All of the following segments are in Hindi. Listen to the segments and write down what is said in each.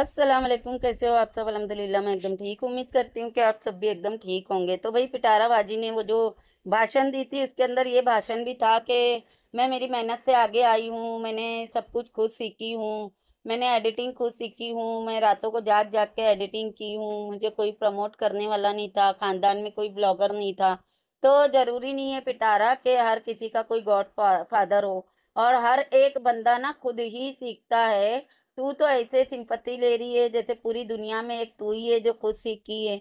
अस्सलाम वालेकुम कैसे हो आप सब अलहमदिल्ला मैं एकदम ठीक उम्मीद करती हूँ कि आप सब भी एकदम ठीक होंगे तो भाई पिटारा बाजी ने वो जो भाषण दी थी उसके अंदर ये भाषण भी था कि मैं मेरी मेहनत से आगे आई हूँ मैंने सब कुछ खुद सीखी हूँ मैंने एडिटिंग खुद सीखी हूँ मैं रातों को जाग जाग के एडिटिंग की हूँ मुझे कोई प्रमोट करने वाला नहीं था ख़ानदान में कोई ब्लॉगर नहीं था तो ज़रूरी नहीं है पिटारा कि हर किसी का कोई गॉड फादर हो और हर एक बंदा ना खुद ही सीखता है तू तो ऐसे सिंपत्ति ले रही है जैसे पूरी दुनिया में एक तू ही है जो खुद सीखी है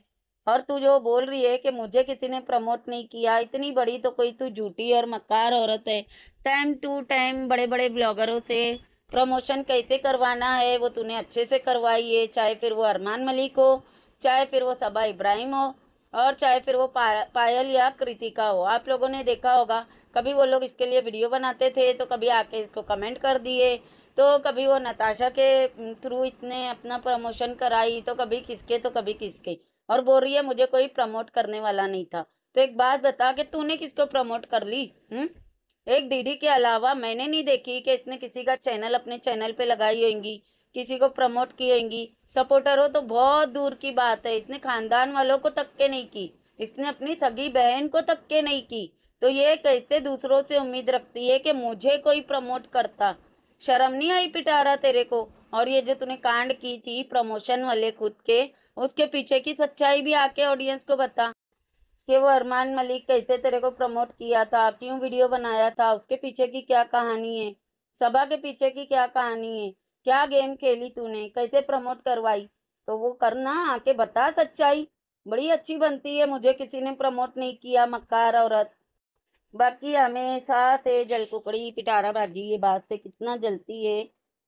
और तू जो बोल रही है कि मुझे किसी ने प्रमोट नहीं किया इतनी बड़ी तो कोई तू झूठी और मक्कार औरत है टाइम टू टाइम बड़े बड़े ब्लॉगरों से प्रमोशन कैसे करवाना है वो तूने अच्छे से करवाई है चाहे फिर वो अरमान मलिक हो चाहे फिर वो सबा इब्राहिम हो और चाहे फिर वो पा, पायल या कृतिका हो आप लोगों ने देखा होगा कभी वो लोग इसके लिए वीडियो बनाते थे तो कभी आके इसको कमेंट कर दिए तो कभी वो नताशा के थ्रू इतने अपना प्रमोशन कराई तो कभी किसके तो कभी किसके और बोल रही है मुझे कोई प्रमोट करने वाला नहीं था तो एक बात बता कि तूने किसको प्रमोट कर ली हुँ? एक डीडी के अलावा मैंने नहीं देखी कि इतने किसी का चैनल अपने चैनल पे लगाई होंगी किसी को प्रमोट की होंगी सपोर्टर हो तो बहुत दूर की बात है इसने खानदान वालों को तक के नहीं की इसने अपनी सगी बहन को तक के नहीं की तो ये कैसे दूसरों से उम्मीद रखती है कि मुझे कोई प्रमोट करता शर्म नहीं आई पिटारा तेरे को और ये जो तूने कांड की थी प्रमोशन वाले खुद के उसके पीछे की सच्चाई भी आके ऑडियंस को बता कि वो अरमान मलिक कैसे तेरे को प्रमोट किया था क्यों वीडियो बनाया था उसके पीछे की क्या कहानी है सभा के पीछे की क्या कहानी है क्या गेम खेली तूने कैसे प्रमोट करवाई तो वो करना आके बता सच्चाई बड़ी अच्छी बनती है मुझे किसी ने प्रमोट नहीं किया मक्कार औरत बाकी हमेशा से जल कुकड़ी पिटारा बाजी ये बात से कितना जलती है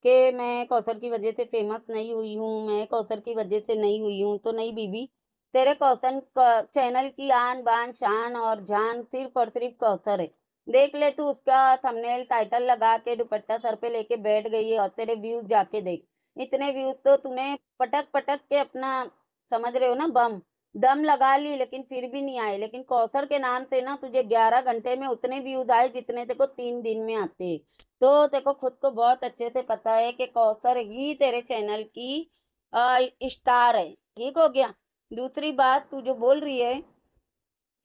कि मैं कौशल की वजह से फेमस नहीं हुई हूँ मैं कौशल की वजह से नहीं हुई हूँ तो नहीं बीबी तेरे कौशन चैनल की आन बान शान और जान सिर्फ और सिर्फ कौशल है देख ले तू उसका थंबनेल टाइटल लगा के दुपट्टा सर पे लेके बैठ गई है और तेरे व्यूज जाके देख इतने व्यूज तो तूने पटक पटक के अपना समझ रहे हो ना बम दम लगा ली लेकिन फिर भी नहीं आए लेकिन कौसर के नाम से ना तुझे ग्यारह घंटे में उतने व्यूज आए जितने देखो तीन दिन में आते तो देखो खुद को बहुत अच्छे से पता है कि कौसर ही तेरे चैनल की स्टार है ठीक हो गया दूसरी बात तू जो बोल रही है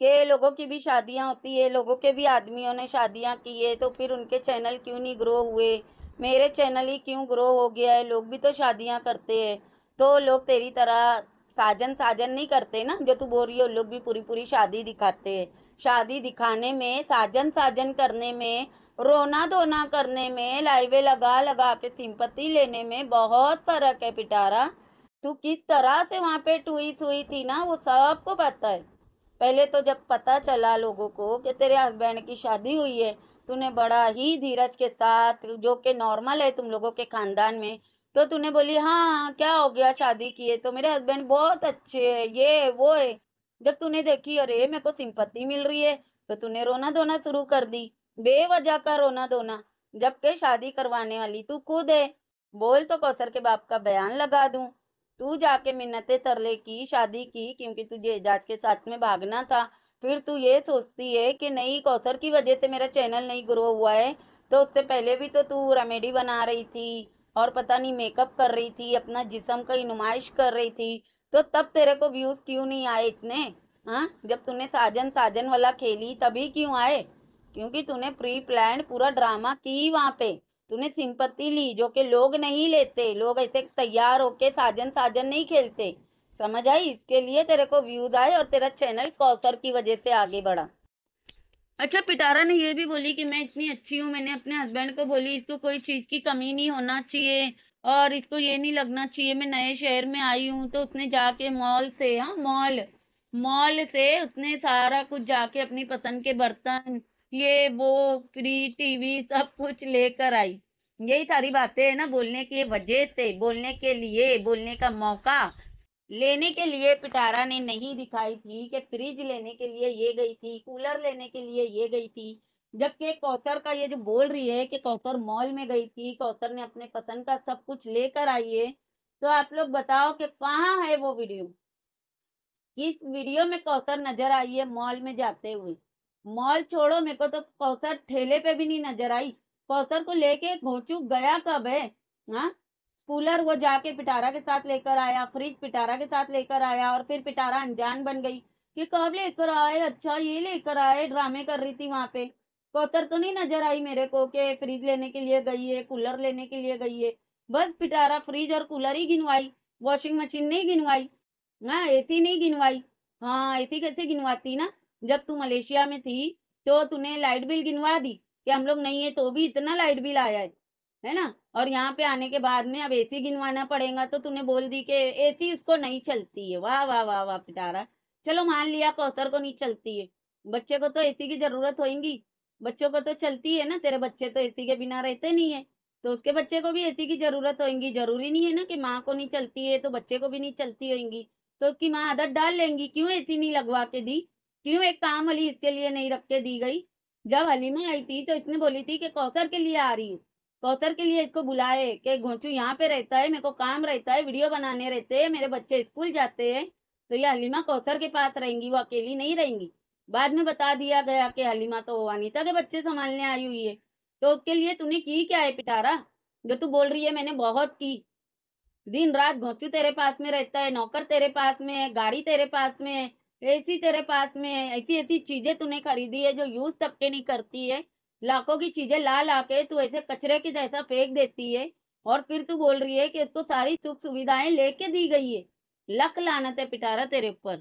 कि लोगों की भी शादियां होती है लोगों के भी आदमियों ने शादियां की है तो फिर उनके चैनल क्यों नहीं ग्रो हुए मेरे चैनल ही क्यों ग्रो हो गया है लोग भी तो शादियां करते हैं तो लोग तेरी तरह साजन साजन नहीं करते ना जो तू बोल रही हो लोग भी पूरी पूरी शादी दिखाते हैं शादी दिखाने में साजन साजन करने में रोना धोना करने में लाइवे लगा लगा के सिंपत्ति लेने में बहुत फर्क है पिटारा तू किस तरह से वहाँ पे टुई सुई थी ना वो सबको पता है पहले तो जब पता चला लोगों को कि तेरे हस्बैंड की शादी हुई है तूने बड़ा ही धीरज के साथ जो कि नॉर्मल है तुम लोगों के खानदान में तो तूने बोली हाँ क्या हो गया शादी किए तो मेरे हस्बैंड बहुत अच्छे है ये वो है जब तूने देखी अरे मेरे को सिंपत्ति मिल रही है तो तूने रोना धोना शुरू कर दी बेवजह का रोना धोना जबकि शादी करवाने वाली तू खुद है बोल तो कौसर के बाप का बयान लगा दू तू जाके मिन्नते तरले की शादी की क्योंकि तुझे एजाज के साथ में भागना था फिर तू ये सोचती है कि नहीं कौसर की वजह से मेरा चैनल नहीं ग्रो हुआ है तो उससे पहले भी तो तू रेमेडी बना रही थी और पता नहीं मेकअप कर रही थी अपना जिसम का नुमाइश कर रही थी तो तब तेरे को व्यूज़ क्यों नहीं आए इतने हाँ जब तूने साजन साजन वाला खेली तभी क्यों आए क्योंकि तूने प्री प्लान पूरा ड्रामा की वहाँ पे तूने सिंपत्ति ली जो कि लोग नहीं लेते लोग ऐसे तैयार होके साजन साजन नहीं खेलते समझ आई इसके लिए तेरे को व्यूज आए और तेरा चैनल कौसर की वजह से आगे बढ़ा अच्छा पिटारा ने ये भी बोली कि मैं इतनी अच्छी हूँ मैंने अपने हस्बैंड को बोली इसको कोई चीज़ की कमी नहीं होना चाहिए और इसको ये नहीं लगना चाहिए मैं नए शहर में आई हूँ तो उसने जाके मॉल से हाँ मॉल मॉल से उसने सारा कुछ जाके अपनी पसंद के बर्तन ये वो फ्री टीवी सब कुछ लेकर आई यही सारी बातें है ना बोलने के वजह से बोलने के लिए बोलने का मौका लेने के लिए पिटारा ने नहीं दिखाई थी कि फ्रिज लेने के लिए ये गई थी कूलर लेने के लिए ये गई थी जबकि कौतर का ये जो बोल रही है कि कौतर मॉल में गई थी कौतर ने अपने पसंद का सब कुछ लेकर आई है तो आप लोग बताओ कि कहाँ है वो वीडियो किस वीडियो में कौतर नजर आई है मॉल में जाते हुए मॉल छोड़ो मेरे को तो कौतर ठेले पे भी नहीं नजर आई कौतर को लेके घोचू गया कब है हाँ कूलर वो जाके पिटारा के साथ लेकर आया फ्रिज पिटारा के साथ लेकर आया और फिर पिटारा अनजान बन गई कि कब लेकर आए अच्छा ये लेकर आए ड्रामे कर रही थी वहाँ पे कोतर तो नहीं नजर आई मेरे को के फ्रिज लेने के लिए गई है कूलर लेने के लिए गई है बस पिटारा फ्रिज और कूलर ही गिनवाई वॉशिंग मशीन नहीं गिनवाई ना हाँ, एसी नहीं गिनवाई हाँ एसी कैसे गिनवाती ना जब तू मलेशिया में थी तो तूने लाइट बिल गिनवा दी कि हम लोग नहीं है तो भी इतना लाइट बिल आया है है ना और यहाँ पे आने के बाद में अब एसी गिनवाना पड़ेगा तो तूने बोल दी कि एसी उसको नहीं चलती है वाह वाह वाह वाह पिटारा चलो मान लिया कौसर को नहीं चलती है बच्चे को तो एसी की जरूरत होगी बच्चों को तो चलती है ना तेरे बच्चे तो एसी के बिना रहते नहीं है तो उसके बच्चे को भी एसी की जरूरत होगी जरूरी नहीं है ना कि माँ को नहीं चलती है तो बच्चे को भी नहीं चलती होगी तो उसकी माँ आदत डाल लेंगी क्यों एसी नहीं लगवा के दी क्यों एक काम वाली इसके लिए नहीं रख के दी गई जब हलीमा आई थी तो इसने बोली थी कि कौसर के लिए आ रही हूँ कौतर के लिए इसको बुलाए के घोंचू यहाँ पे रहता है मेरे को काम रहता है वीडियो बनाने रहते हैं मेरे बच्चे स्कूल जाते हैं तो ये हलीमा कौतर के पास रहेंगी वो अकेली नहीं रहेंगी बाद में बता दिया गया कि हलीमा तो अनिता के बच्चे संभालने आई हुई है तो उसके लिए तूने की क्या है पिटारा जो तू बोल रही है मैंने बहुत की दिन रात घोंचू तेरे पास में रहता है नौकर तेरे पास में है गाड़ी तेरे पास में है ए तेरे पास में है ऐसी ऐसी चीजें तूने खरीदी है जो यूज तब के नहीं करती है लाखों की चीजें ला ला के तू ऐसे कचरे के जैसा फेंक देती है और फिर तू बोल रही है कि इसको सारी सुख सुविधाएं लेके दी गई है लक लानत है पिटारा तेरे ऊपर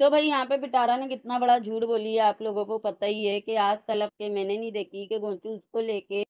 तो भाई यहाँ पे पिटारा ने कितना बड़ा झूठ बोली है आप लोगों को पता ही है कि आज तलब के मैंने नहीं देखी कि गोंचू उसको लेके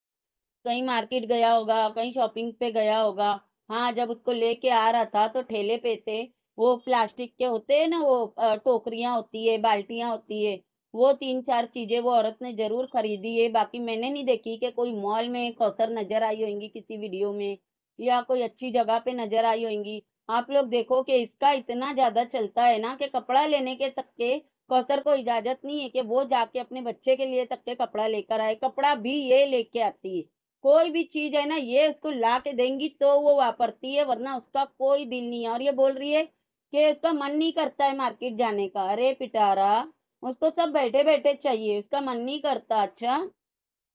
कहीं मार्केट गया होगा कहीं शॉपिंग पे गया होगा हाँ जब उसको लेके आ रहा था तो ठेले पे थे वो प्लास्टिक के होते हैं ना वो टोकरियाँ होती है बाल्टियाँ होती है वो तीन चार चीज़ें वो औरत ने ज़रूर खरीदी है बाकी मैंने नहीं देखी कि कोई मॉल में कौसर नज़र आई होंगी किसी वीडियो में या कोई अच्छी जगह पे नज़र आई होंगी आप लोग देखो कि इसका इतना ज़्यादा चलता है ना कि कपड़ा लेने के तक के कौसर को इजाज़त नहीं है कि वो जाके अपने बच्चे के लिए तक के कपड़ा लेकर आए कपड़ा भी ये लेके आती है कोई भी चीज़ है ना ये उसको ला के देंगी तो वो वापरती है वरना उसका कोई दिल नहीं है और ये बोल रही है कि उसका मन नहीं करता है मार्केट जाने का अरे पिटारा उसको सब बैठे बैठे चाहिए उसका मन नहीं करता अच्छा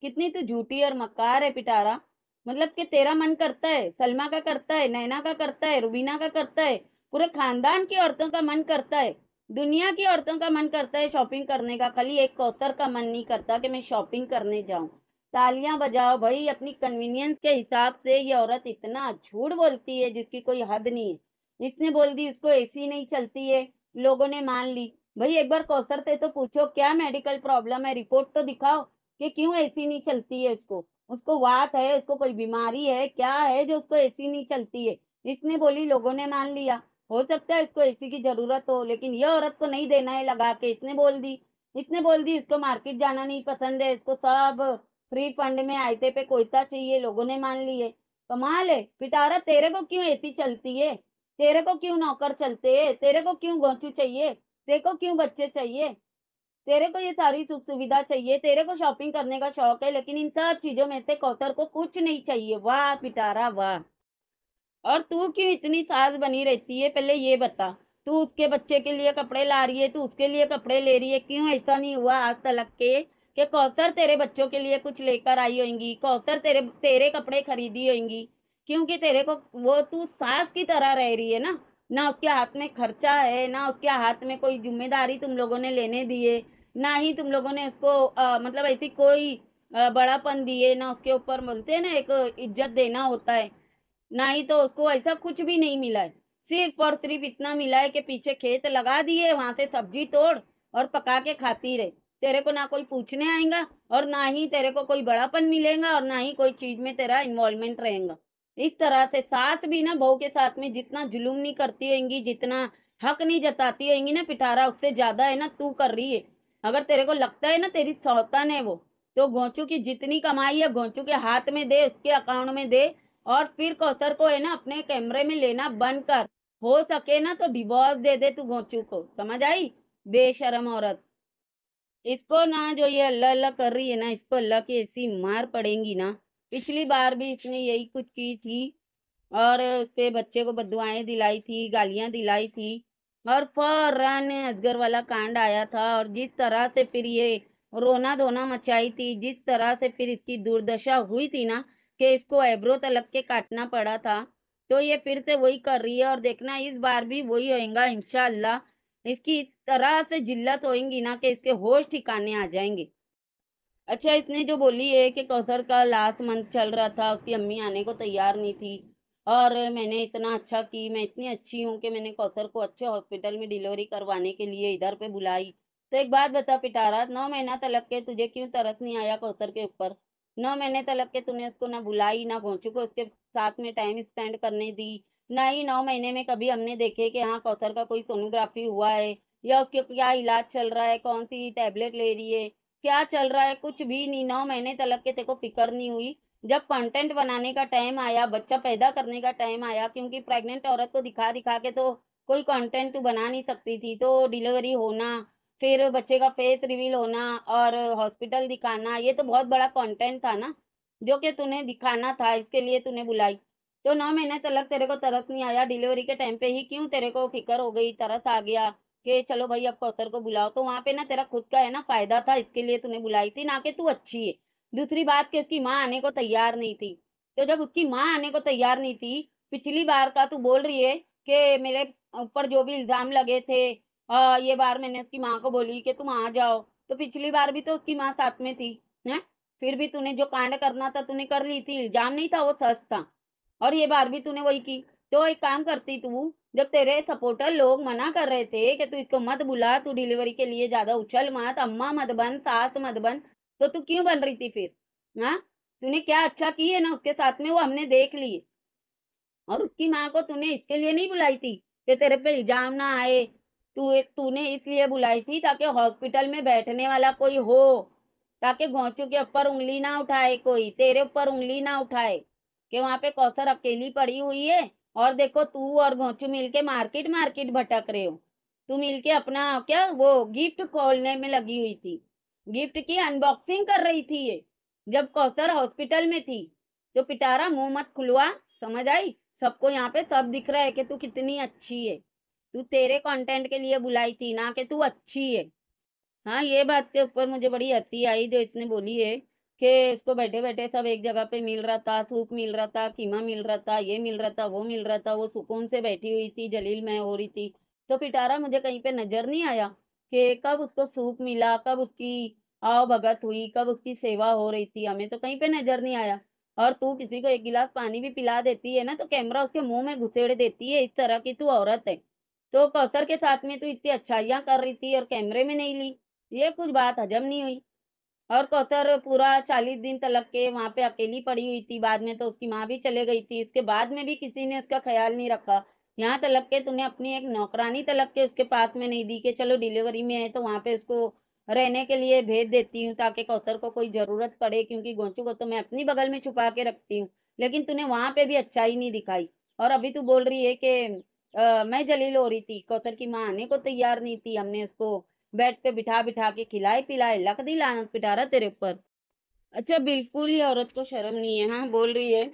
कितनी तू झूठी और मकार है पिटारा मतलब कि तेरा मन करता है सलमा का करता है नैना का करता है रुबीना का करता है पूरे खानदान की औरतों का मन करता है दुनिया की औरतों का मन करता है शॉपिंग करने का खाली एक कौतर का मन नहीं करता कि मैं शॉपिंग करने जाऊं तालियां बजाओ भाई अपनी कन्वीनियंस के हिसाब से ये औरत इतना झूठ बोलती है जिसकी कोई हद नहीं है इसने बोल दी उसको एसी नहीं चलती है लोगों ने मान ली भाई एक बार कौशर से तो पूछो क्या मेडिकल प्रॉब्लम है रिपोर्ट तो दिखाओ कि क्यों एसी नहीं चलती है उसको उसको वात है उसको कोई बीमारी है क्या है जो उसको एसी नहीं चलती है इसने बोली लोगों ने मान लिया हो सकता है इसको एसी की जरूरत हो लेकिन ये औरत को नहीं देना है लगा के इसने बोल दी इसने बोल दी इसको मार्केट जाना नहीं पसंद है इसको सब फ्री फंड में आयते पे कोयता चाहिए लोगों ने मान लिए कमाल है पिटारा तेरे को क्यों एसी चलती है तेरे को क्यों नौकर चलते है तेरे को क्यों गोचू चाहिए तेरे को क्यों बच्चे चाहिए तेरे को ये सारी सुख सुविधा चाहिए तेरे को शॉपिंग करने का शौक है लेकिन इन सब चीजों में से कौतर को कुछ नहीं चाहिए वाह पिटारा वाह और तू क्यों इतनी सास बनी रहती है पहले ये बता तू उसके बच्चे के लिए कपड़े ला रही है तू उसके लिए कपड़े ले रही है क्यों ऐसा नहीं हुआ आज तलक के कि कौतर तेरे बच्चों के लिए कुछ लेकर आई होंगी कौतर तेरे तेरे कपड़े खरीदी होंगी क्योंकि तेरे को वो तू सास की तरह रह रही है ना ना उसके हाथ में खर्चा है ना उसके हाथ में कोई जिम्मेदारी तुम लोगों ने लेने दिए ना ही तुम लोगों ने उसको आ, मतलब ऐसी कोई बड़ापन दिए ना उसके ऊपर बोलते हैं ना एक इज्जत देना होता है ना ही तो उसको ऐसा कुछ भी नहीं मिला है सिर्फ और सिर्फ इतना मिला है कि पीछे खेत लगा दिए वहाँ से सब्जी तोड़ और पका के खाती रहे तेरे को ना कोई पूछने आएगा और ना ही तेरे को कोई बड़ापन मिलेगा और ना ही कोई चीज़ में तेरा इन्वॉल्वमेंट रहेगा इस तरह से सास भी ना बहू के साथ में जितना जुलूम नहीं करती होगी जितना हक नहीं जताती होगी ना पिटारा उससे ज्यादा है ना तू कर रही है अगर तेरे को लगता है ना तेरी सौतन है वो तो घोंचू की जितनी कमाई है घोंचू के हाथ में दे उसके अकाउंट में दे और फिर कौसर को है ना अपने कैमरे में लेना बंद कर हो सके ना तो डिवोर्स दे दे तू घोंचू को समझ आई बेशरम औरत इसको ना जो ये अल्लाह अल्लाह कर रही है ना इसको अल्लाह की ऐसी मार पड़ेंगी ना पिछली बार भी इसने यही कुछ की थी और उसके बच्चे को बदुआएं दिलाई थी गालियां दिलाई थी और फौरन असगर वाला कांड आया था और जिस तरह से फिर ये रोना धोना मचाई थी जिस तरह से फिर इसकी दुर्दशा हुई थी ना कि इसको एब्रो तलक के काटना पड़ा था तो ये फिर से वही कर रही है और देखना इस बार भी वही होएगा इनशाला इसकी इस तरह से जिल्लत होएंगी ना कि इसके होश ठिकाने आ जाएंगे अच्छा इसने जो बोली है कि कौसर का लास्ट मंथ चल रहा था उसकी अम्मी आने को तैयार नहीं थी और मैंने इतना अच्छा की मैं इतनी अच्छी हूँ कि मैंने कौसर को अच्छे हॉस्पिटल में डिलीवरी करवाने के लिए इधर पे बुलाई तो एक बात बता पिटारा नौ महीना तलक के तुझे क्यों तरस नहीं आया कौसर के ऊपर नौ महीने तलक के तूने उसको ना बुलाई ना घोंचू को उसके साथ में टाइम स्पेंड करने दी ना ही नौ महीने में कभी हमने देखे कि हाँ कौसर का कोई सोनोग्राफी हुआ है या उसके क्या इलाज चल रहा है कौन सी टैबलेट ले रही है क्या चल रहा है कुछ भी नहीं नौ महीने तलक के तेको फिक्र नहीं हुई जब कंटेंट बनाने का टाइम आया बच्चा पैदा करने का टाइम आया क्योंकि प्रेग्नेंट औरत को दिखा दिखा के तो कोई कंटेंट बना नहीं सकती थी तो डिलीवरी होना फिर बच्चे का फेस रिवील होना और हॉस्पिटल दिखाना ये तो बहुत बड़ा कंटेंट था ना जो कि तूने दिखाना था इसके लिए तूने बुलाई तो नौ महीने तलक तेरे को तरस नहीं आया डिलीवरी के टाइम पे ही क्यों तेरे को फिक्र हो गई तरस आ गया कि चलो भाई अब कौतर को बुलाओ तो वहाँ पे ना तेरा खुद का है ना फायदा था इसके लिए तूने बुलाई थी ना कि तू अच्छी है दूसरी बात कि उसकी माँ आने को तैयार नहीं थी तो जब उसकी माँ आने को तैयार नहीं थी पिछली बार का तू बोल रही है कि मेरे ऊपर जो भी इल्ज़ाम लगे थे आ, ये बार मैंने उसकी माँ को बोली कि तुम आ जाओ तो पिछली बार भी तो उसकी माँ साथ में थी है फिर भी तूने जो कांड करना था तूने कर ली थी इल्ज़ाम नहीं था वो सच था और ये बार भी तूने वही की तो एक काम करती तू जब तेरे सपोर्टर लोग मना कर रहे थे कि तू इसको मत बुला तू डिलीवरी के लिए ज़्यादा उछल मत अम्मा मत बन सास मत बन तो तू क्यों बन रही थी फिर हाँ तूने क्या अच्छा की है ना उसके साथ में वो हमने देख लिए और उसकी माँ को तूने इसके लिए नहीं बुलाई थी कि तेरे पे इल्जाम ना आए तू तूने इसलिए बुलाई थी ताकि हॉस्पिटल में बैठने वाला कोई हो ताकि गोचू के ऊपर उंगली ना उठाए कोई तेरे ऊपर उंगली ना उठाए कि वहाँ पे कौसर अकेली पड़ी हुई है और देखो तू और घोचू मिलके मार्केट मार्केट भटक रहे हो तू मिलके अपना क्या वो गिफ्ट खोलने में लगी हुई थी गिफ्ट की अनबॉक्सिंग कर रही थी ये जब कौसर हॉस्पिटल में थी तो पिटारा मुंह मत खुलवा समझ आई सबको यहाँ पे सब दिख रहा है कि तू कितनी अच्छी है तू तेरे कंटेंट के लिए बुलाई थी ना कि तू अच्छी है हाँ ये बात के ऊपर मुझे बड़ी हती आई जो इतने बोली है कि इसको बैठे बैठे सब एक जगह पे मिल रहा था सूप मिल रहा था कीमा मिल रहा था ये मिल रहा था वो मिल रहा था वो सुकून से बैठी हुई थी जलील मैं हो रही थी तो पिटारा मुझे कहीं पे नज़र नहीं आया कि कब उसको सूप मिला कब उसकी आव भगत हुई कब उसकी सेवा हो रही थी हमें तो कहीं पे नज़र नहीं आया और तू किसी को एक गिलास पानी भी पिला देती है ना तो कैमरा उसके मुंह में घुसेड़ देती है इस तरह की तू औरत है तो कौतर के साथ में तू इतनी अच्छाइयाँ कर रही थी और कैमरे में नहीं ली ये कुछ बात हजम नहीं हुई और कौतर पूरा चालीस दिन तलक के वहाँ पे अकेली पड़ी हुई थी बाद में तो उसकी माँ भी चले गई थी उसके बाद में भी किसी ने उसका ख्याल नहीं रखा यहाँ तलक के तूने अपनी एक नौकरानी तलक के उसके पास में नहीं दी कि चलो डिलीवरी में है तो वहाँ पे उसको रहने के लिए भेज देती हूँ ताकि कौसर को कोई ज़रूरत पड़े क्योंकि गोंचू को तो मैं अपनी बगल में छुपा के रखती हूँ लेकिन तूने वहाँ पर भी अच्छाई नहीं दिखाई और अभी तू बोल रही है कि मैं जलील हो रही थी कौसर की माँ आने को तैयार नहीं थी हमने उसको बेड पे बिठा बिठा के खिलाए पिलाए दी लानत पिटा रहा तेरे ऊपर अच्छा बिल्कुल ही औरत को शर्म नहीं है हाँ बोल रही है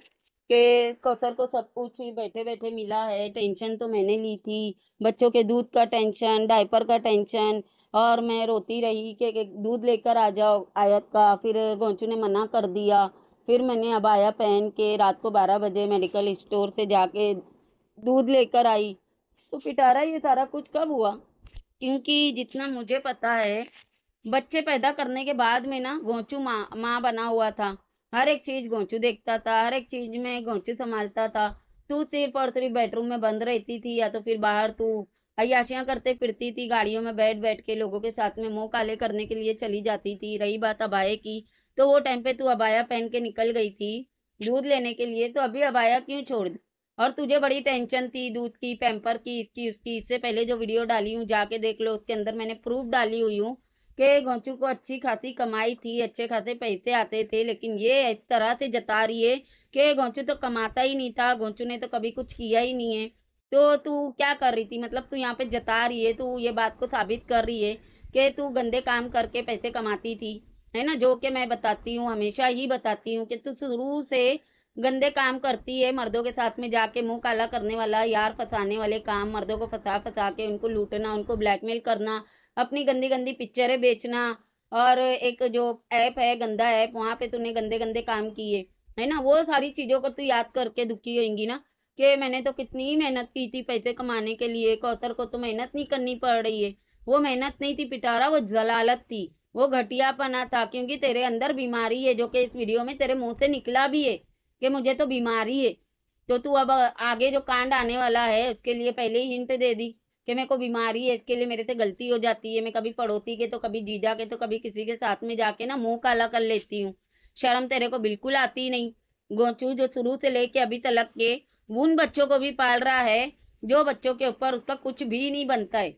कि कौसर को सब कुछ बैठे बैठे मिला है टेंशन तो मैंने ली थी बच्चों के दूध का टेंशन डायपर का टेंशन और मैं रोती रही कि दूध लेकर आ जाओ आयत का फिर गोंचू ने मना कर दिया फिर मैंने अब आया पहन के रात को बारह बजे मेडिकल स्टोर से जाके दूध लेकर आई तो पिटारा ये सारा कुछ कब हुआ क्योंकि जितना मुझे पता है बच्चे पैदा करने के बाद में ना गोंचू माँ माँ बना हुआ था हर एक चीज़ गोंचू देखता था हर एक चीज़ में गोंचू संभालता था तू सिर्फ और सिर्फ बेडरूम में बंद रहती थी या तो फिर बाहर तू अयाशियाँ करते फिरती थी गाड़ियों में बैठ बैठ के लोगों के साथ में मुँह काले करने के लिए चली जाती थी रही बात अबाए की तो वो टाइम पे तू अबाया पहन के निकल गई थी दूध लेने के लिए तो अभी अबाया क्यों छोड़ दी और तुझे बड़ी टेंशन थी दूध की पैम्पर की इसकी उसकी इससे पहले जो वीडियो डाली हूँ जाके देख लो उसके अंदर मैंने प्रूफ डाली हुई हूँ कि घोंचू को अच्छी खासी कमाई थी अच्छे खासे पैसे आते थे लेकिन ये इस तरह से जता रही है कि घोंचू तो कमाता ही नहीं था घोंचू ने तो कभी कुछ किया ही नहीं है तो तू क्या कर रही थी मतलब तू यहाँ पे जता रही है तू ये बात को साबित कर रही है कि तू गंदे काम करके पैसे कमाती थी है ना जो कि मैं बताती हूँ हमेशा ही बताती हूँ कि तू शुरू से गंदे काम करती है मर्दों के साथ में जाके मुंह काला करने वाला यार फंसाने वाले काम मर्दों को फंसा फंसा के उनको लूटना उनको ब्लैकमेल करना अपनी गंदी गंदी पिक्चरें बेचना और एक जो ऐप है गंदा ऐप वहाँ पे तूने गंदे गंदे काम किए है ना वो सारी चीज़ों को तू याद करके दुखी होगी ना कि मैंने तो कितनी मेहनत की थी पैसे कमाने के लिए कौसर को तो मेहनत नहीं करनी पड़ रही है वो मेहनत नहीं थी पिटारा वो जलालत थी वो घटियापना था क्योंकि तेरे अंदर बीमारी है जो कि इस वीडियो में तेरे मुंह से निकला भी है कि मुझे तो बीमारी है तो तू अब आगे जो कांड आने वाला है उसके लिए पहले ही हिंट दे दी कि मेरे को बीमारी है इसके लिए मेरे से गलती हो जाती है मैं कभी पड़ोसी के तो कभी जीजा के तो कभी किसी के साथ में जाके ना मुंह काला कर लेती हूँ शर्म तेरे को बिल्कुल आती ही नहीं गोचू जो शुरू से लेके अभी तलक के उन बच्चों को भी पाल रहा है जो बच्चों के ऊपर उसका कुछ भी नहीं बनता है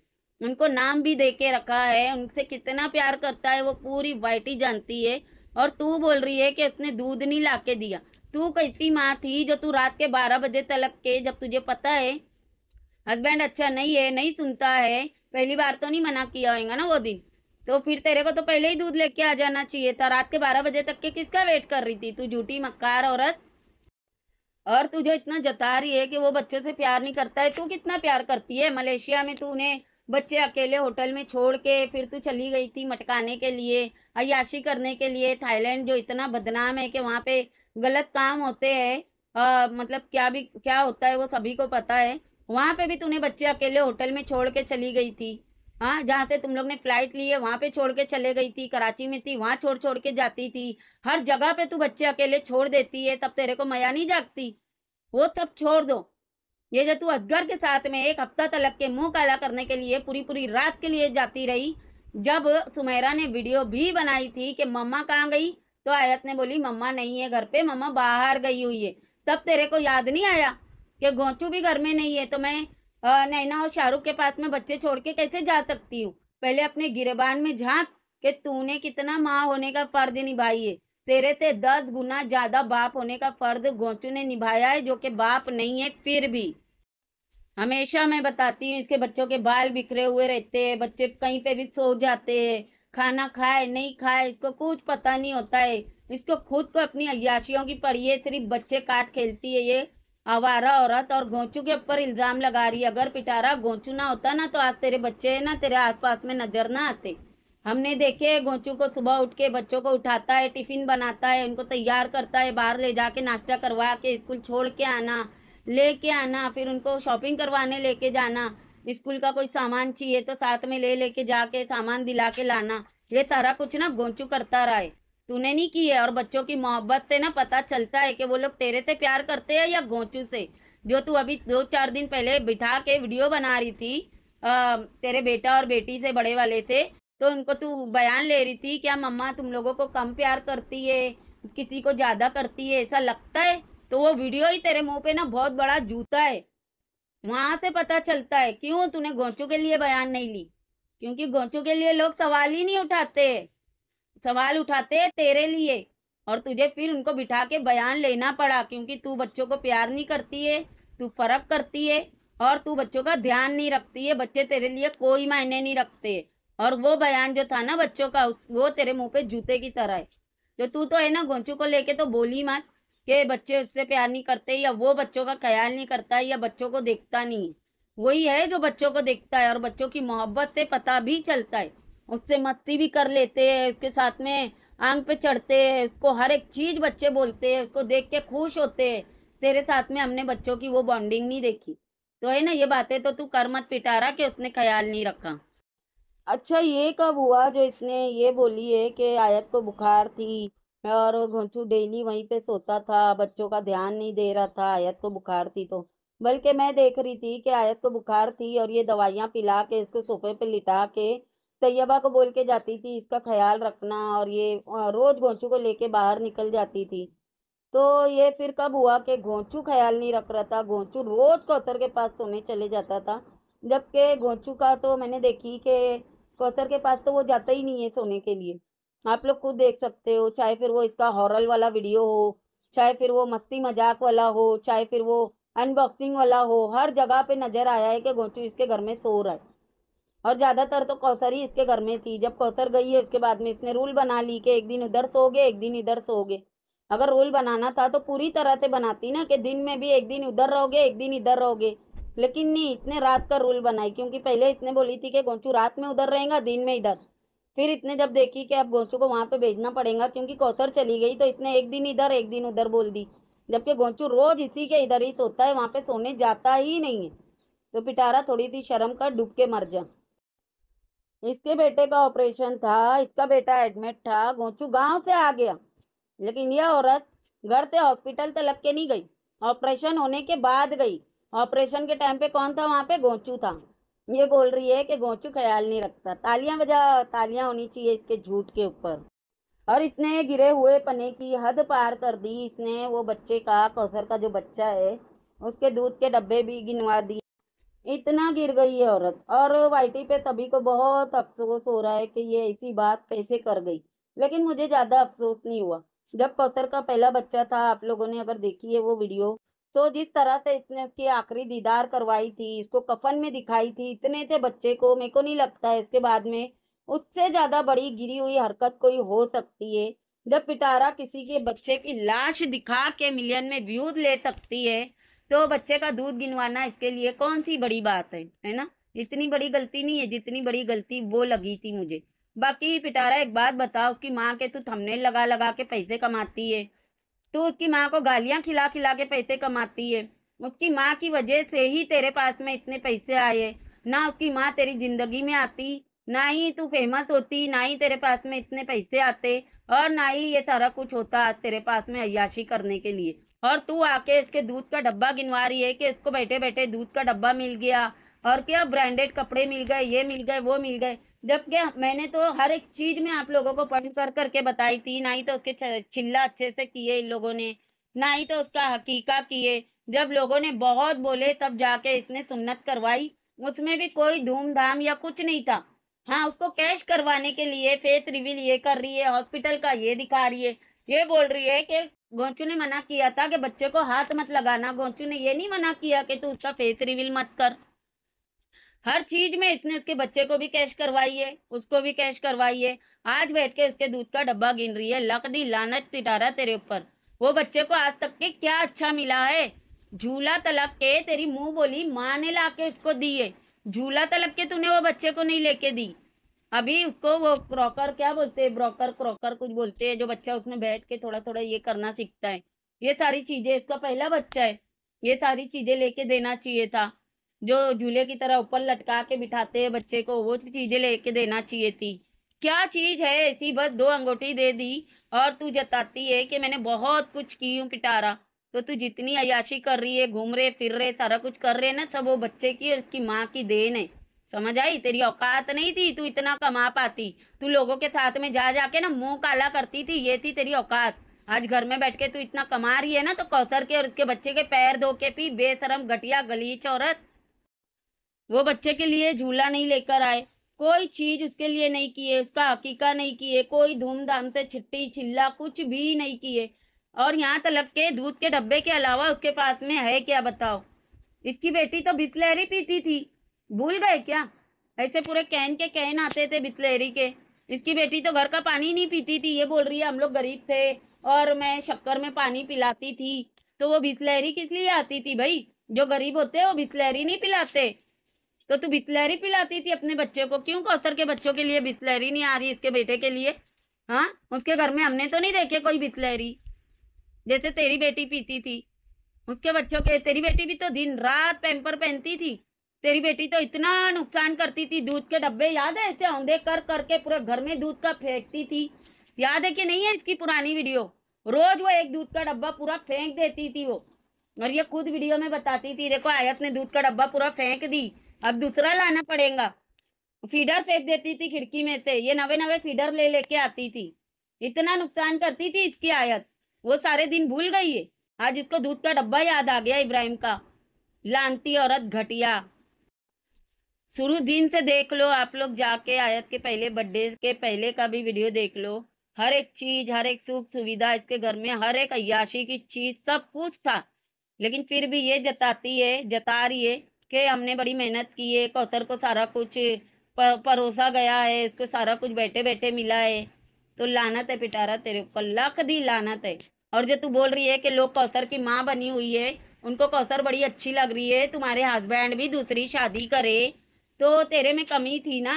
उनको नाम भी दे के रखा है उनसे कितना प्यार करता है वो पूरी वाइटी जानती है और तू बोल रही है कि उसने दूध नहीं ला के दिया तू कैसी माँ थी जो तू रात के बारह बजे तलक के जब तुझे पता है हस्बैंड अच्छा नहीं है नहीं सुनता है पहली बार तो नहीं मना किया होगा ना वो दिन तो फिर तेरे को तो पहले ही दूध लेके आ जाना चाहिए था रात के बारह बजे तक के किसका वेट कर रही थी तू झूठी मक्कार औरत और तू जो इतना जता रही है कि वो बच्चों से प्यार नहीं करता है तू कितना प्यार करती है मलेशिया में तू उन्हें बच्चे अकेले होटल में छोड़ के फिर तू चली गई थी मटकाने के लिए अयाशी करने के लिए थाईलैंड जो इतना बदनाम है कि वहाँ पे गलत काम होते हैं मतलब क्या भी क्या होता है वो सभी को पता है वहाँ पे भी तूने बच्चे अकेले होटल में छोड़ के चली गई थी हाँ जहाँ से तुम लोग ने फ्लाइट ली है वहाँ पे छोड़ के चले गई थी कराची में थी वहाँ छोड़ छोड़ के जाती थी हर जगह पे तू बच्चे अकेले छोड़ देती है तब तेरे को मया नहीं जागती वो सब छोड़ दो ये जो तू अजगर के साथ में एक हफ्ता तलक के मुँह काला करने के लिए पूरी पूरी रात के लिए जाती रही जब सुमेरा ने वीडियो भी बनाई थी कि मम्मा कहाँ गई तो आयत ने बोली मम्मा नहीं है घर पे मम्मा बाहर गई हुई है तब तेरे को याद नहीं आया कि गोंचू भी घर में नहीं है तो मैं नैना और शाहरुख के पास में बच्चे छोड़ के कैसे जा सकती हूँ पहले अपने गिरबान में झांक कि तूने कितना माँ होने का फर्ज निभाई है तेरे से दस गुना ज्यादा बाप होने का फर्ज गोंचू ने निभाया है जो कि बाप नहीं है फिर भी हमेशा मैं बताती हूँ इसके बच्चों के बाल बिखरे हुए रहते हैं बच्चे कहीं पे भी सो जाते हैं खाना खाए नहीं खाए इसको कुछ पता नहीं होता है इसको खुद को अपनी अयाशियों की पर ये सिर्फ बच्चे काट खेलती है ये आवारा औरत और गोचू के ऊपर इल्ज़ाम लगा रही है अगर पिटारा घोंचू ना होता ना तो आज तेरे बच्चे ना तेरे आसपास में नज़र ना आते हमने देखे घोंचू को सुबह उठ के बच्चों को उठाता है टिफ़िन बनाता है उनको तैयार करता है बाहर ले जाके नाश्ता करवा के स्कूल छोड़ के आना ले के आना फिर उनको शॉपिंग करवाने लेके जाना स्कूल का कोई सामान चाहिए तो साथ में ले लेके जाके सामान दिला के लाना ये सारा कुछ ना गोंचू करता रहा है तूने नहीं की है और बच्चों की मोहब्बत से ना पता चलता है कि वो लोग तेरे से प्यार करते हैं या गोंचू से जो तू अभी दो चार दिन पहले बिठा के वीडियो बना रही थी आ, तेरे बेटा और बेटी से बड़े वाले से तो उनको तू बयान ले रही थी क्या मम्मा तुम लोगों को कम प्यार करती है किसी को ज़्यादा करती है ऐसा लगता है तो वो वीडियो ही तेरे मुंह पे ना बहुत बड़ा जूता है वहां से पता चलता है क्यों तूने गोचों के लिए बयान नहीं ली क्योंकि गोचों के लिए लोग सवाल ही नहीं उठाते सवाल उठाते तेरे लिए और तुझे फिर उनको बिठा के बयान लेना पड़ा क्योंकि तू बच्चों को प्यार नहीं करती है तू फर्क करती है और तू बच्चों का ध्यान नहीं रखती है बच्चे तेरे लिए कोई मायने नहीं रखते और वो बयान जो था ना बच्चों का उस वो तेरे मुंह पे जूते की तरह है जो तू तो है ना गोंचू को लेके तो बोली मत कि बच्चे उससे प्यार नहीं करते या वो बच्चों का ख्याल नहीं करता है या बच्चों को देखता नहीं है वही है जो बच्चों को देखता है और बच्चों की मोहब्बत से पता भी चलता है उससे मस्ती भी कर लेते हैं उसके साथ में आंग पे चढ़ते हैं उसको हर एक चीज़ बच्चे बोलते हैं उसको देख के खुश होते हैं तेरे साथ में हमने बच्चों की वो बॉन्डिंग नहीं देखी तो है ना ये बातें तो तू कर मत पिटारा कि उसने ख्याल नहीं रखा अच्छा ये कब हुआ जो इसने ये बोली है कि आयत को बुखार थी और घोंचू डेली वहीं पे सोता था बच्चों का ध्यान नहीं दे रहा था आयत को तो बुखार थी तो बल्कि मैं देख रही थी कि आयत को तो बुखार थी और ये दवाइयाँ पिला के इसको सोफे पे लिटा के तैयबा को बोल के जाती थी इसका ख्याल रखना और ये रोज़ घोंचू को लेके बाहर निकल जाती थी तो ये फिर कब हुआ कि घोंचू ख्याल नहीं रख रहा था घोंचू रोज़ कौतर के पास सोने चले जाता था जबकि घोंचू का तो मैंने देखी कि कौतर के पास तो वो जाता ही नहीं है सोने के लिए आप लोग खुद देख सकते हो चाहे फिर वो इसका हॉरल वाला वीडियो हो चाहे फिर वो मस्ती मजाक वाला हो चाहे फिर वो अनबॉक्सिंग वाला हो हर जगह पे नज़र आया है कि गोचू इसके घर में सो रहा है और ज़्यादातर तो कौसर ही इसके घर में थी जब कौसर गई है उसके बाद में इसने रूल बना ली कि एक दिन उधर सोगे एक दिन इधर सोगे अगर रूल बनाना था तो पूरी तरह से बनाती ना कि दिन में भी एक दिन उधर रहोगे एक दिन इधर रहोगे लेकिन नहीं इतने रात का रूल बनाई क्योंकि पहले इतने बोली थी कि गोचू रात में उधर रहेगा दिन में इधर फिर इतने जब देखी कि अब गोंचू को वहाँ पे भेजना पड़ेगा क्योंकि कौसर चली गई तो इतने एक दिन इधर एक दिन उधर बोल दी जबकि गोंचू रोज इसी के इधर ही सोता है वहाँ पे सोने जाता ही नहीं है तो पिटारा थोड़ी सी शर्म कर डूब के मर जा इसके बेटे का ऑपरेशन था इसका बेटा एडमिट था गोचू गाँव से आ गया लेकिन यह औरत घर से हॉस्पिटल तक लग के नहीं गई ऑपरेशन होने के बाद गई ऑपरेशन के टाइम पे कौन था वहाँ पे गोचू था ये बोल रही है कि गोचू ख्याल नहीं रखता तालियां बजाओ तालियां होनी चाहिए इसके झूठ के ऊपर और इतने गिरे हुए पने की हद पार कर दी इसने वो बच्चे का कौसर का जो बच्चा है उसके दूध के डब्बे भी गिनवा दिए इतना गिर गई है औरत और वाइटी पे सभी को बहुत अफसोस हो रहा है कि ये ऐसी बात कैसे कर गई लेकिन मुझे ज़्यादा अफसोस नहीं हुआ जब कौसर का पहला बच्चा था आप लोगों ने अगर देखी है वो वीडियो तो जिस तरह से इसने उसकी आखिरी दीदार करवाई थी इसको कफन में दिखाई थी इतने थे बच्चे को मेरे को नहीं लगता है इसके बाद में उससे ज़्यादा बड़ी गिरी हुई हरकत कोई हो सकती है जब पिटारा किसी के बच्चे की लाश दिखा के मिलियन में व्यूज ले सकती है तो बच्चे का दूध गिनवाना इसके लिए कौन सी बड़ी बात है है ना इतनी बड़ी गलती नहीं है जितनी बड़ी गलती वो लगी थी मुझे बाकी पिटारा एक बात बताओ उसकी माँ के तू तो थमने लगा लगा के पैसे कमाती है तू उसकी माँ को गालियाँ खिला खिला के पैसे कमाती है उसकी माँ की वजह से ही तेरे पास में इतने पैसे आए ना उसकी माँ तेरी ज़िंदगी में आती ना ही तू फेमस होती ना ही तेरे पास में इतने पैसे आते और ना ही ये सारा कुछ होता तेरे पास में अयाशी करने के लिए और तू आके इसके दूध का डब्बा गिनवा रही है कि इसको बैठे बैठे दूध का डब्बा मिल गया और क्या ब्रांडेड कपड़े मिल गए ये मिल गए वो मिल गए जबकि मैंने तो हर एक चीज में आप लोगों को पढ़ कर करके बताई थी ना ही तो उसके चिल्ला अच्छे से किए इन लोगों ने ना ही तो उसका हकीका किए जब लोगों ने बहुत बोले तब जाके इसने सुन्नत करवाई उसमें भी कोई धूमधाम या कुछ नहीं था हाँ उसको कैश करवाने के लिए फेस रिवील ये कर रही है हॉस्पिटल का ये दिखा रही है ये बोल रही है कि गोंचू ने मना किया था कि बच्चे को हाथ मत लगाना गोंचू ने ये नहीं मना किया कि तू उसका फेस रिवील मत कर हर चीज में इसने उसके बच्चे को भी कैश करवाइए उसको भी कैश करवाइए आज बैठ के उसके दूध का डब्बा गिन रही है लक दी लानत तिटारा तेरे ऊपर वो बच्चे को आज तक के क्या अच्छा मिला है झूला तलब के तेरी मुंह बोली माँ ने ला के उसको दिए झूला तलब के तूने वो बच्चे को नहीं लेके दी अभी उसको वो क्रॉकर क्या बोलते हैं ब्रोकर क्रॉकर कुछ बोलते हैं जो बच्चा उसमें बैठ के थोड़ा थोड़ा ये करना सीखता है ये सारी चीजें इसका पहला बच्चा है ये सारी चीजें लेके देना चाहिए था जो झूले की तरह ऊपर लटका के बिठाते हैं बच्चे को वो तो चीज़ें लेके देना चाहिए थी क्या चीज़ है ऐसी बस दो अंगूठी दे दी और तू जताती है कि मैंने बहुत कुछ की हूँ पिटारा तो तू जितनी अयाशी कर रही है घूम रहे फिर रहे सारा कुछ कर रहे ना सब वो बच्चे की और उसकी माँ की देन है समझ आई तेरी औकात नहीं थी तू इतना कमा पाती तू लोगों के साथ में जा जाके ना मुंह काला करती थी ये थी तेरी औकात आज घर में बैठ के तू इतना कमा रही है ना तो कौसर के और उसके बच्चे के पैर धो के पी बेशरम घटिया गलीच औरत वो बच्चे के लिए झूला नहीं लेकर आए कोई चीज उसके लिए नहीं किए उसका हकीका नहीं किए कोई धूमधाम से छिट्टी छिल्ला कुछ भी नहीं किए और यहाँ तलब के दूध के डब्बे के अलावा उसके पास में है क्या बताओ इसकी बेटी तो बितलहरी पीती थी भूल गए क्या ऐसे पूरे कैन के कैन आते थे बितलहरी के इसकी बेटी तो घर का पानी नहीं पीती थी ये बोल रही है हम लोग गरीब थे और मैं शक्कर में पानी पिलाती थी तो वो बितलहरी किस लिए आती थी भाई जो गरीब होते हैं वो बितलहरी नहीं पिलाते तो तू बिस्लहरी पिलाती थी अपने बच्चे को क्यों कौतर के बच्चों के लिए बिस्लहरी नहीं आ रही इसके बेटे के लिए हाँ उसके घर में हमने तो नहीं देखे कोई बिस्लहरी जैसे तेरी बेटी पीती थी उसके बच्चों के तेरी बेटी भी तो दिन रात पैम्पर पहनती थी तेरी बेटी तो इतना नुकसान करती थी दूध के डब्बे याद है ऐसे औंधे कर करके पूरे घर में दूध का फेंकती थी याद है कि नहीं है इसकी पुरानी वीडियो रोज वो एक दूध का डब्बा पूरा फेंक देती थी वो और ये खुद वीडियो में बताती थी देखो आयत ने दूध का डब्बा पूरा फेंक दी अब दूसरा लाना पड़ेगा फीडर फेंक देती थी खिड़की में से ये नवे नवे फीडर ले लेके आती थी इतना नुकसान करती थी इसकी आयत वो सारे दिन भूल गई है आज इसको दूध का डब्बा याद आ गया इब्राहिम का लानती औरत घटिया शुरू दिन से देख लो आप लोग जाके आयत के पहले बर्थडे के पहले का भी वीडियो देख लो हर एक चीज हर एक सुख सुविधा इसके घर में हर एक अयाशी की चीज सब कुछ था लेकिन फिर भी ये जताती है जता रही है कि हमने बड़ी मेहनत की है कौतर को सारा कुछ परोसा गया है इसको सारा कुछ बैठे बैठे मिला है तो लानत है पिटारा तेरे ऊपर लख दी लानत है और जो तू बोल रही है कि लोग कौतर की माँ बनी हुई है उनको कौसर बड़ी अच्छी लग रही है तुम्हारे हस्बैंड भी दूसरी शादी करे तो तेरे में कमी थी ना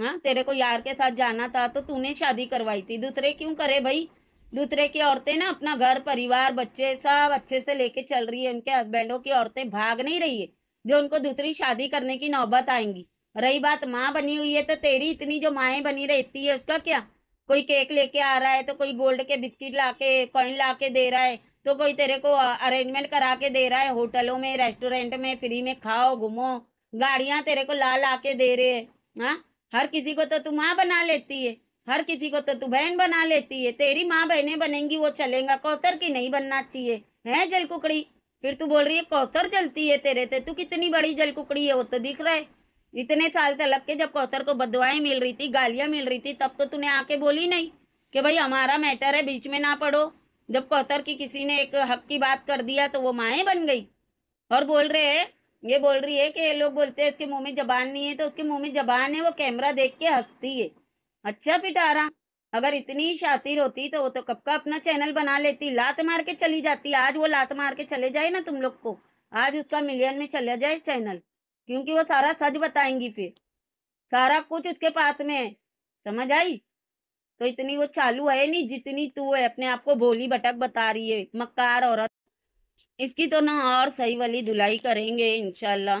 हाँ तेरे को यार के साथ जाना था तो तूने शादी करवाई थी दूसरे क्यों करे भाई दूसरे की औरतें ना अपना घर परिवार बच्चे सब अच्छे से लेके चल रही है उनके हस्बैंडों की औरतें भाग नहीं रही है जो उनको दूसरी शादी करने की नौबत आएंगी रही बात माँ बनी हुई है तो तेरी इतनी जो माएँ बनी रहती है उसका क्या कोई केक लेके आ रहा है तो कोई गोल्ड के बिस्किट ला के कॉइन ला के दे रहा है तो कोई तेरे को अरेंजमेंट करा के दे रहा है होटलों में रेस्टोरेंट में फ्री में खाओ घूमो गाड़ियाँ तेरे को ला ला के दे रहे हैं हाँ हर किसी को तो तू माँ बना लेती है हर किसी को तो तू बहन बना लेती है तेरी माँ बहनें बनेंगी वो चलेगा कौतर की नहीं बनना चाहिए है जल कुकड़ी फिर तू बोल रही है कौसर जलती है तेरे से तू कितनी बड़ी जल कुकड़ी है वो तो दिख रहा है इतने साल से लग के जब कौसर को बदवाएं मिल रही थी गालियाँ मिल रही थी तब तो तूने आके बोली नहीं कि भाई हमारा मैटर है बीच में ना पड़ो जब कौसर की किसी ने एक हक की बात कर दिया तो वो माए बन गई और बोल रहे है ये बोल रही है कि ये लोग बोलते हैं इसके मुंह में जबान नहीं है तो उसके मुंह में जबान है वो कैमरा देख के हंसती है अच्छा पिटारा अगर इतनी शातिर होती तो वो तो कब का अपना चैनल बना लेती लात मार के चली जाती आज वो लात मार के चले जाए ना तुम लोग को आज उसका मिलियन में चला जाए चैनल क्योंकि वो सारा सच बताएंगी फिर सारा कुछ उसके पास में है समझ आई तो इतनी वो चालू है नहीं जितनी तू है अपने आप को भोली भटक बता रही है मक्कार औरत इसकी तो ना और सही वाली धुलाई करेंगे इनशाला